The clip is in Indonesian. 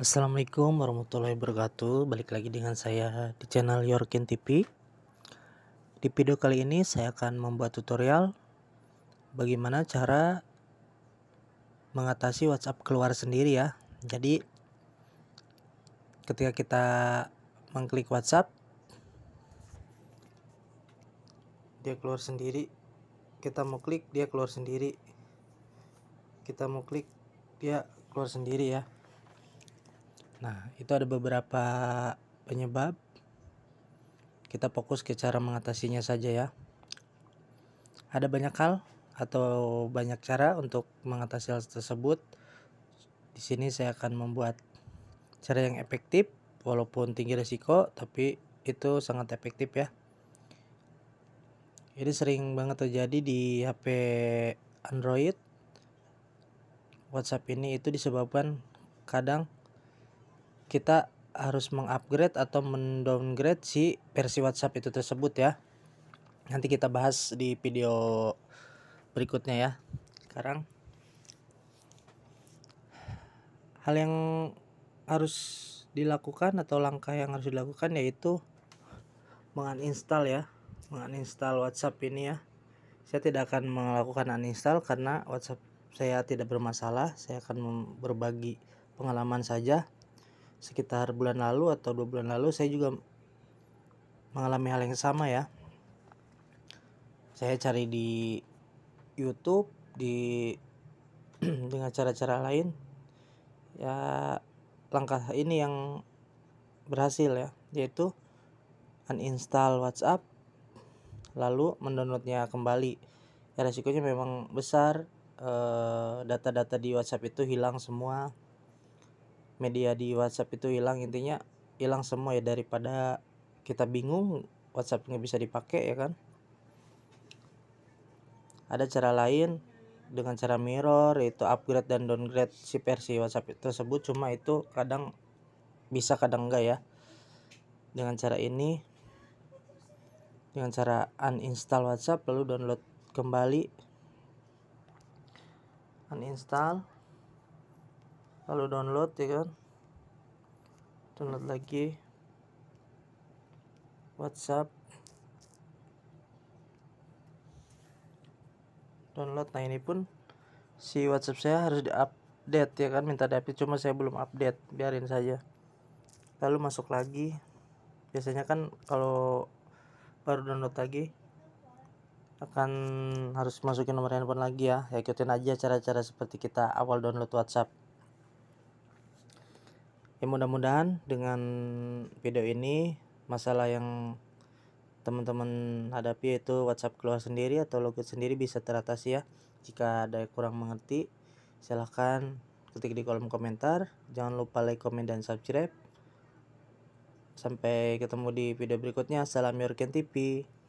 Assalamualaikum warahmatullahi wabarakatuh Balik lagi dengan saya di channel Yorkin TV Di video kali ini saya akan membuat tutorial Bagaimana cara mengatasi WhatsApp keluar sendiri ya Jadi ketika kita mengklik WhatsApp Dia keluar sendiri Kita mau klik dia keluar sendiri Kita mau klik dia keluar sendiri ya Nah, itu ada beberapa penyebab. Kita fokus ke cara mengatasinya saja ya. Ada banyak hal atau banyak cara untuk mengatasi hal tersebut. Di sini saya akan membuat cara yang efektif walaupun tinggi resiko tapi itu sangat efektif ya. Ini sering banget terjadi di HP Android. WhatsApp ini itu disebabkan kadang kita harus mengupgrade atau mendowngrade si versi WhatsApp itu tersebut ya. Nanti kita bahas di video berikutnya ya. Sekarang hal yang harus dilakukan atau langkah yang harus dilakukan yaitu menginstall ya. Menginstall WhatsApp ini ya. Saya tidak akan melakukan uninstall karena WhatsApp saya tidak bermasalah. Saya akan berbagi pengalaman saja sekitar bulan lalu atau dua bulan lalu saya juga mengalami hal yang sama ya saya cari di YouTube di dengan cara-cara lain ya langkah ini yang berhasil ya yaitu uninstall WhatsApp lalu mendownloadnya kembali ya resikonya memang besar eh, data-data di WhatsApp itu hilang semua media di WhatsApp itu hilang intinya hilang semua ya daripada kita bingung WhatsApp nggak bisa dipakai ya kan ada cara lain dengan cara mirror itu upgrade dan downgrade si versi WhatsApp tersebut cuma itu kadang bisa kadang enggak ya dengan cara ini dengan cara uninstall WhatsApp lalu download kembali uninstall lalu download ya kan download lagi WhatsApp download nah ini pun si WhatsApp saya harus diupdate ya kan minta diupdate cuma saya belum update biarin saja lalu masuk lagi biasanya kan kalau baru download lagi akan harus masukin nomor handphone lagi ya, ya ikutin aja cara-cara seperti kita awal download WhatsApp ya mudah-mudahan dengan video ini masalah yang teman-teman hadapi itu WhatsApp keluar sendiri atau login sendiri bisa teratasi ya jika ada yang kurang mengerti silahkan ketik di kolom komentar jangan lupa like komen dan subscribe sampai ketemu di video berikutnya salam Yorken TV